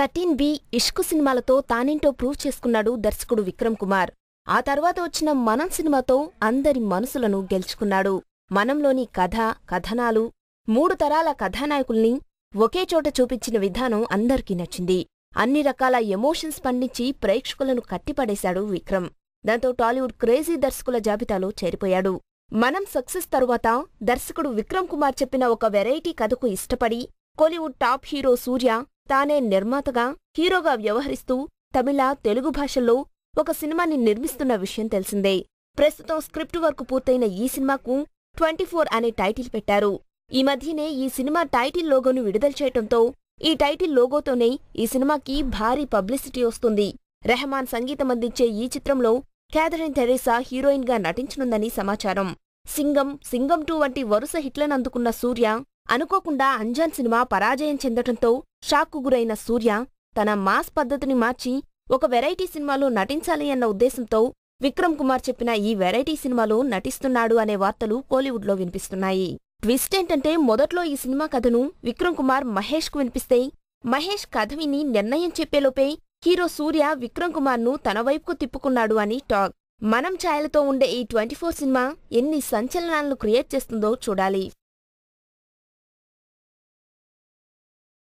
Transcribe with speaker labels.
Speaker 1: thirteen B ఇష్క్ సినిమాలతో తానేంటో
Speaker 2: prove చేసుకున్నాడు దర్శకుడు విక్రమ్ కుమార్ ఆ తర్వాత వచ్చిన మనం సినిమాతో అందరి మనసులను గెలుచుకున్నాడు మనంలోని కథ కథనాలు మూడు తరాల కథానాయకుల్ని ఒకే చోట చూపించిన విధానం అందరికీ నచ్చింది అన్ని రకాల ఎమోషన్స్ పండించి ప్రేక్షకులను కట్టిపడేశాడు విక్రమ్ దాంతో టాలీవుడ్ క్రేజీ దర్శకుల జాబితాలో చేరిపోయాడు మనం సక్సెస్ తరువాత దర్శకుడు విక్రమ్ కుమార్ చెప్పిన ఒక వెరైటీ కథకు ఇష్టపడి కోలీవుడ్ టాప్ హీరో సూర్య తానే నిర్మాతగా హీరోగా వ్యవహరిస్తూ తమిళ తెలుగు భాషల్లో ఒక సినిమాని నిర్మిస్తున్న విషయం తెలిసిందే ప్రస్తుతం స్క్రిప్ట్ వర్క్ పూర్తయిన ఈ సినిమాకు ట్వంటీ ఫోర్ అనే టైటిల్ పెట్టారు ఈ మధ్యనే ఈ సినిమా టైటిల్ లోగోను విడుదల చేయటంతో ఈ టైటిల్ లోగోతోనే ఈ సినిమాకి భారీ పబ్లిసిటీ వస్తుంది రెహమాన్ సంగీతం అందించే ఈ చిత్రంలో క్యాథరిన్ థెరేసా హీరోయిన్గా నటించనుందని సమాచారం సింగం సింగం టూ వంటి వరుస హిట్లను అందుకున్న సూర్య అనుకోకుండా అంజాన్ సినిమా పరాజయం చెందటంతో షాక్కు గురైన సూర్య తన మాస్ పద్ధతిని మార్చి ఒక వెరైటీ సినిమాలో నటించాలి అన్న ఉద్దేశంతో విక్రమ్ కుమార్ చెప్పిన ఈ వెరైటీ సినిమాలో నటిస్తున్నాడు అనే వార్తలు కోలీవుడ్లో వినిపిస్తున్నాయి ట్విస్ట్ ఏంటంటే మొదట్లో ఈ సినిమా కథను విక్రమ్ కుమార్ మహేష్కు వినిపిస్తే మహేష్ కథ విని నిర్ణయం చెప్పేలోపే హీరో సూర్య విక్రమ్ కుమార్ను తన వైపుకు తిప్పుకున్నాడు అని టాక్ మనం ఛాయలతో ఉండే ఈ ట్వంటీ ఫోర్ సినిమా ఎన్ని
Speaker 1: సంచలనాలను క్రియేట్ చేస్తుందో చూడాలి